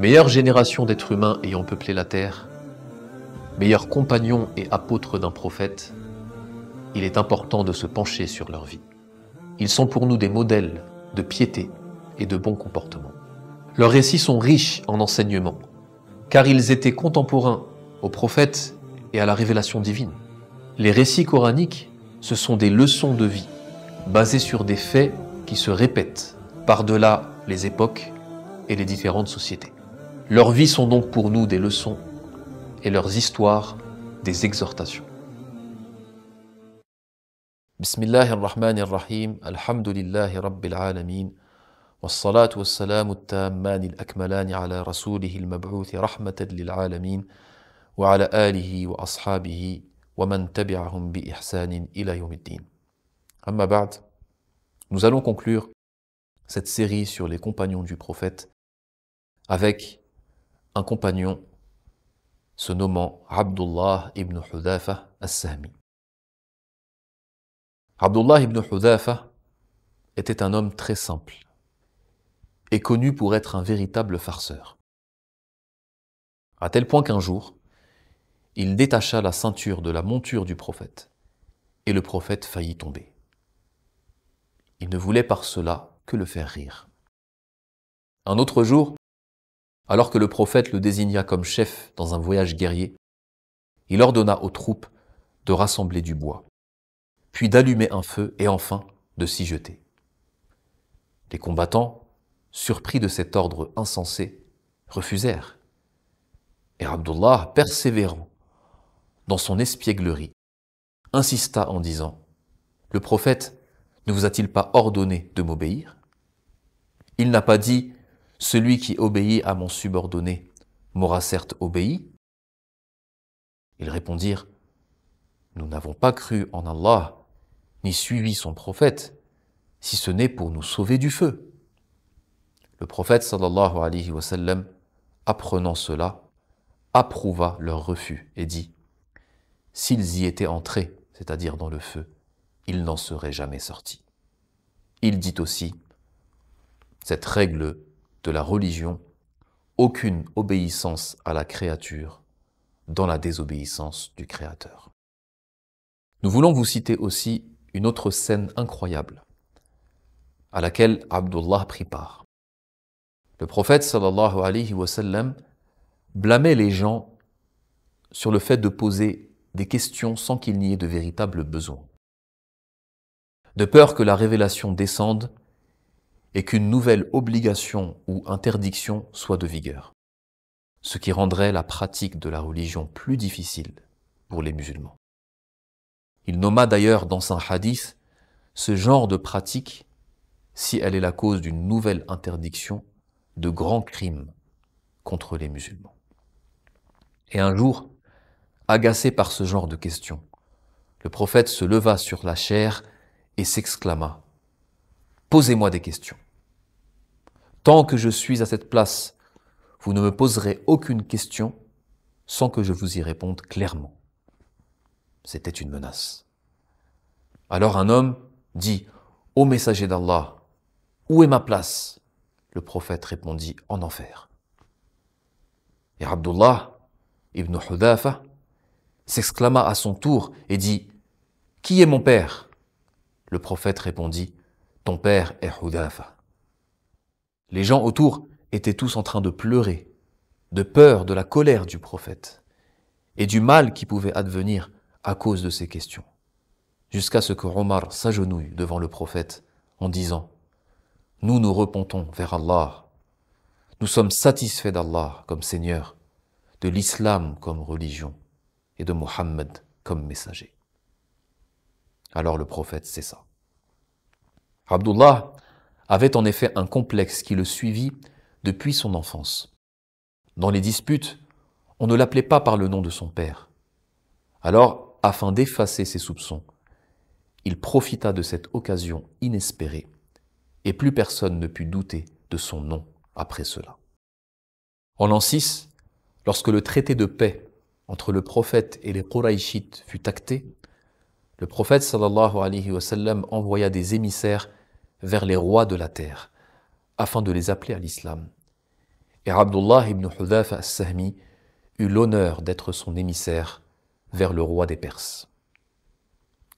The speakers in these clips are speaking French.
meilleure génération d'êtres humains ayant peuplé la terre, meilleurs compagnon et apôtres d'un prophète, il est important de se pencher sur leur vie. Ils sont pour nous des modèles de piété et de bon comportement. Leurs récits sont riches en enseignements, car ils étaient contemporains aux prophètes et à la révélation divine. Les récits coraniques, ce sont des leçons de vie, basées sur des faits qui se répètent par-delà les époques et les différentes sociétés. Leurs vies sont donc pour nous des leçons et leurs histoires des exhortations. Bismillah ar-Rahman ar-Rahim, alhamdulillahi rabbil alameen, والصلاة al التامان الأكملان lil رسوله wa رحمة للعالمين wa آله wa man tabi'ahum bi إلى ila الدين. Amma b'ad, nous allons conclure cette série sur les compagnons du prophète avec un compagnon se nommant Abdullah ibn Hudhafa al sahmi Abdullah ibn Hudhafa était un homme très simple et connu pour être un véritable farceur. À tel point qu'un jour, il détacha la ceinture de la monture du prophète et le prophète faillit tomber. Il ne voulait par cela que le faire rire. Un autre jour, alors que le prophète le désigna comme chef dans un voyage guerrier, il ordonna aux troupes de rassembler du bois, puis d'allumer un feu et enfin de s'y jeter. Les combattants, surpris de cet ordre insensé, refusèrent. Et Abdullah, persévérant dans son espièglerie, insista en disant Le prophète ne vous a-t-il pas ordonné de m'obéir Il n'a pas dit celui qui obéit à mon subordonné m'aura certes obéi. Ils répondirent, Nous n'avons pas cru en Allah, ni suivi son prophète, si ce n'est pour nous sauver du feu. Le prophète sallallahu alayhi wa sallam, apprenant cela, approuva leur refus et dit S'ils y étaient entrés, c'est-à-dire dans le feu, ils n'en seraient jamais sortis. Il dit aussi Cette règle de la religion, aucune obéissance à la créature dans la désobéissance du Créateur. Nous voulons vous citer aussi une autre scène incroyable à laquelle Abdullah prit part. Le prophète sallallahu alayhi wa sallam blâmait les gens sur le fait de poser des questions sans qu'il n'y ait de véritable besoin. De peur que la révélation descende et qu'une nouvelle obligation ou interdiction soit de vigueur, ce qui rendrait la pratique de la religion plus difficile pour les musulmans. Il nomma d'ailleurs dans un hadith ce genre de pratique, si elle est la cause d'une nouvelle interdiction, de grands crimes contre les musulmans. Et un jour, agacé par ce genre de questions, le prophète se leva sur la chair et s'exclama Posez-moi des questions. Tant que je suis à cette place, vous ne me poserez aucune question sans que je vous y réponde clairement. C'était une menace. Alors un homme dit Ô messager d'Allah, où est ma place Le prophète répondit En enfer. Et Abdullah ibn Hudafa s'exclama à son tour et dit Qui est mon père Le prophète répondit ton père est Les gens autour étaient tous en train de pleurer, de peur de la colère du prophète et du mal qui pouvait advenir à cause de ces questions, jusqu'à ce que Omar s'agenouille devant le prophète en disant Nous nous repentons vers Allah, nous sommes satisfaits d'Allah comme Seigneur, de l'islam comme religion et de Muhammad comme messager. Alors le prophète cessa. Abdullah avait en effet un complexe qui le suivit depuis son enfance. Dans les disputes, on ne l'appelait pas par le nom de son père. Alors, afin d'effacer ses soupçons, il profita de cette occasion inespérée, et plus personne ne put douter de son nom après cela. En l'an 6, lorsque le traité de paix entre le prophète et les Quraïchites fut acté, le prophète sallallahu alayhi wa sallam envoya des émissaires vers les rois de la terre, afin de les appeler à l'islam. Et Abdullah ibn Hudhaf al sahmi eut l'honneur d'être son émissaire vers le roi des Perses.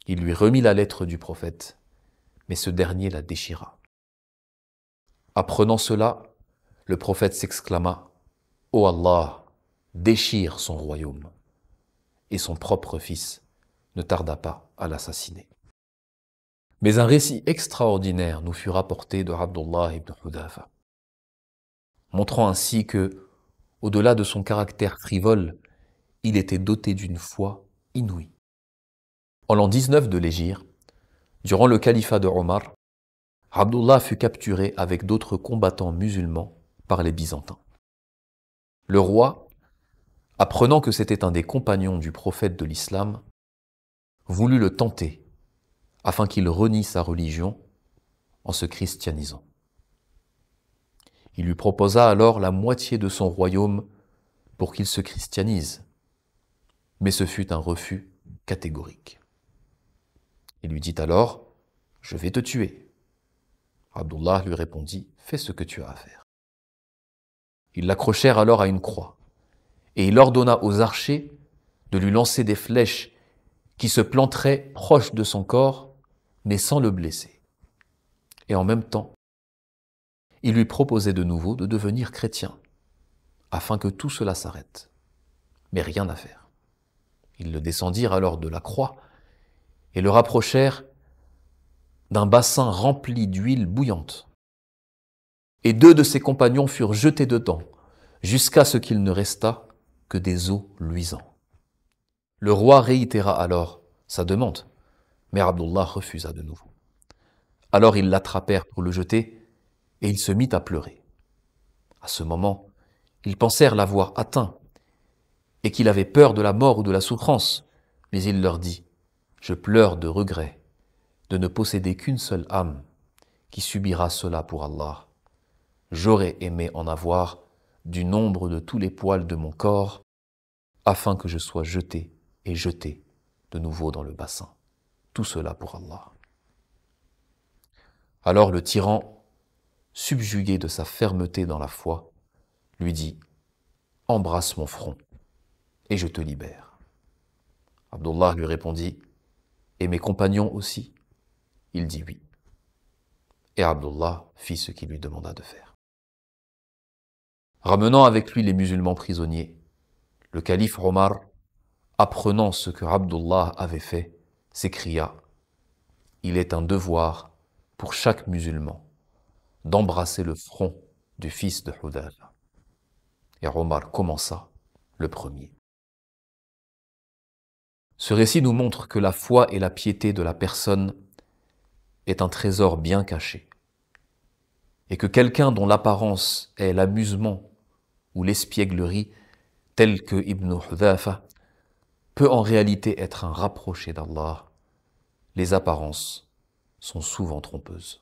Il lui remit la lettre du prophète, mais ce dernier la déchira. Apprenant cela, le prophète s'exclama Ô oh Allah, déchire son royaume. Et son propre fils ne tarda pas à l'assassiner. Mais un récit extraordinaire nous fut rapporté de Abdullah ibn Hudafa, montrant ainsi que, au-delà de son caractère frivole, il était doté d'une foi inouïe. En l'an 19 de l'Égypte, durant le califat de Omar, Abdullah fut capturé avec d'autres combattants musulmans par les Byzantins. Le roi, apprenant que c'était un des compagnons du prophète de l'islam, voulut le tenter afin qu'il renie sa religion en se christianisant. Il lui proposa alors la moitié de son royaume pour qu'il se christianise, mais ce fut un refus catégorique. Il lui dit alors, Je vais te tuer. Abdullah lui répondit, Fais ce que tu as à faire. Ils l'accrochèrent alors à une croix, et il ordonna aux archers de lui lancer des flèches qui se planteraient proches de son corps mais sans le blesser. Et en même temps, il lui proposait de nouveau de devenir chrétien, afin que tout cela s'arrête. Mais rien à faire. Ils le descendirent alors de la croix et le rapprochèrent d'un bassin rempli d'huile bouillante. Et deux de ses compagnons furent jetés dedans, jusqu'à ce qu'il ne restât que des eaux luisants. Le roi réitéra alors sa demande. Mais Abdullah refusa de nouveau. Alors ils l'attrapèrent pour le jeter, et il se mit à pleurer. À ce moment, ils pensèrent l'avoir atteint, et qu'il avait peur de la mort ou de la souffrance, mais il leur dit, Je pleure de regret de ne posséder qu'une seule âme qui subira cela pour Allah. J'aurais aimé en avoir du nombre de tous les poils de mon corps, afin que je sois jeté et jeté de nouveau dans le bassin tout cela pour Allah. Alors le tyran, subjugué de sa fermeté dans la foi, lui dit Embrasse mon front et je te libère. Abdullah lui répondit Et mes compagnons aussi Il dit oui. Et Abdullah fit ce qu'il lui demanda de faire. Ramenant avec lui les musulmans prisonniers, le calife Omar, apprenant ce que Abdullah avait fait, s'écria Il est un devoir pour chaque musulman d'embrasser le front du fils de Hudhafa Et Omar commença le premier. Ce récit nous montre que la foi et la piété de la personne est un trésor bien caché, et que quelqu'un dont l'apparence est l'amusement ou l'espièglerie, tel que Ibn Hudhafa, peut en réalité être un rapproché d'Allah, les apparences sont souvent trompeuses.